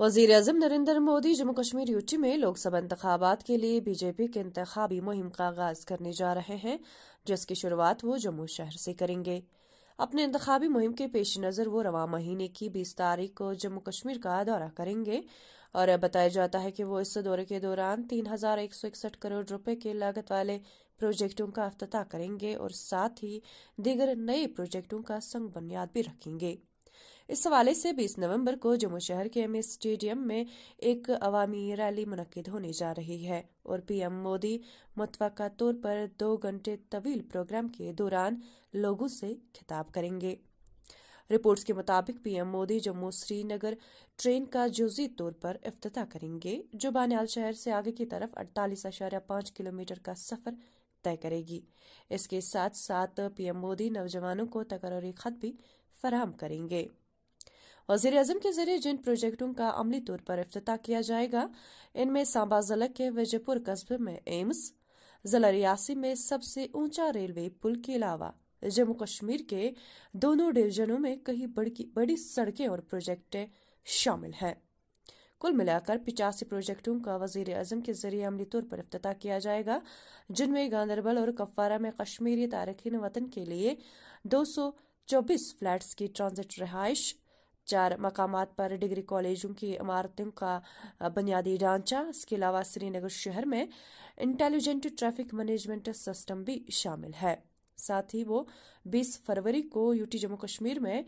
वजीर अजम नरेंद्र मोदी जम्मू कश्मीर यूटी में लोकसभा इंतबात के लिए बीजेपी के इंतबी मुहिम का आगाज करने जा रहे हैं जिसकी शुरुआत वो जम्मू शहर से करेंगे अपने इंतबी मुहिम के पेश नज़र वो रवा महीने की बीस तारीख को जम्मू कश्मीर का दौरा करेंगे और बताया जाता है कि वो इस दौरे के दौरान तीन हजार एक सौ इकसठ करोड़ रूपये के लागत वाले प्रोजेक्टों का अफ्ताह करेंगे और साथ ही दीगर नए प्रोजेक्टों का संग बुनियाद भी रखेंगे इस हवाले से 20 नवंबर को जम्मू शहर के एम स्टेडियम में एक अवामी रैली मुनद होने जा रही है और पीएम मोदी मुतवा तौर पर दो घंटे तवील प्रोग्राम के दौरान लोगों से खिताब करेंगे रिपोर्ट्स के मुताबिक पीएम मोदी जम्मू श्रीनगर ट्रेन का जुजी तौर पर अफ्ताह करेंगे जो बानियाल शहर से आगे की तरफ अड़तालीस अशारा पांच किलोमीटर का सफर तय करेगी इसके साथ साथ पीएम मोदी नौजवानों को तकरारी खत भी फराहम करेंगे वजीर अजम के जरिए जिन प्रोजेक्टों का अमली तौर पर अफ्ताह किया जाएगा इनमें सांबा जिला के विजयपुर कस्बे में एम्स जिला रियासी में सबसे ऊंचा रेलवे पुल के अलावा जम्मू कश्मीर के दोनों डिवीजनों में कई बड़ी बड़ी सड़कें और प्रोजेक्ट शामिल हैं कुल मिलाकर पिचासी प्रोजेक्टों का वजीर अजम के जरिए अमली तौर पर अफ्ताह किया जाएगा जिनमें गांधरबल और कफवारा में कश्मीरी तारकिन वतन के लिए दो सौ चौबीस फ्लैट्स की ट्रांजिट रिहाइश चार मकाम पर डिग्री कॉलेजों की इमारतों का बुनियादी ढांचा इसके अलावा श्रीनगर शहर में इंटेलिजेंट ट्रैफिक मैनेजमेंट सिस्टम भी शामिल है साथ ही वो 20 फरवरी को यूटी जम्मू कश्मीर में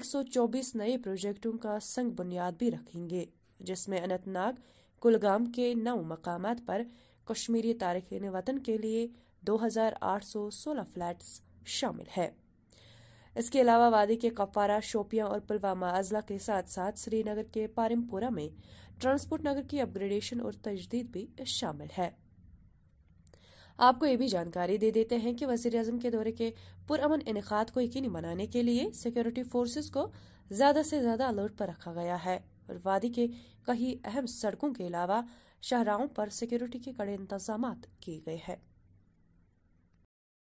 124 नए प्रोजेक्टों का संग बुनियाद भी रखेंगे जिसमें अनंतनाग कुलगाम के नौ मकाम पर कश्मीरी तारीख वतन के लिए 2,816 फ्लैट्स शामिल है इसके अलावा वादी के कफारा शोपियां और पुलवामा अजला के साथ साथ श्रीनगर के पारिमपोरा में ट्रांसपोर्ट नगर की अपग्रेडेशन और तजदीद भी शामिल है आपको ये भी जानकारी दे देते हैं कि वजीर अजम के दौरे के पुरअमन इनका को यकीनी बनाने के लिए सिक्योरिटी फोर्सेज को ज्यादा से ज्यादा अलर्ट पर रखा गया है और वादी के कई अहम सड़कों के अलावा शाहराओं पर सिक्योरिटी के कड़े इंतजाम किए गए हैं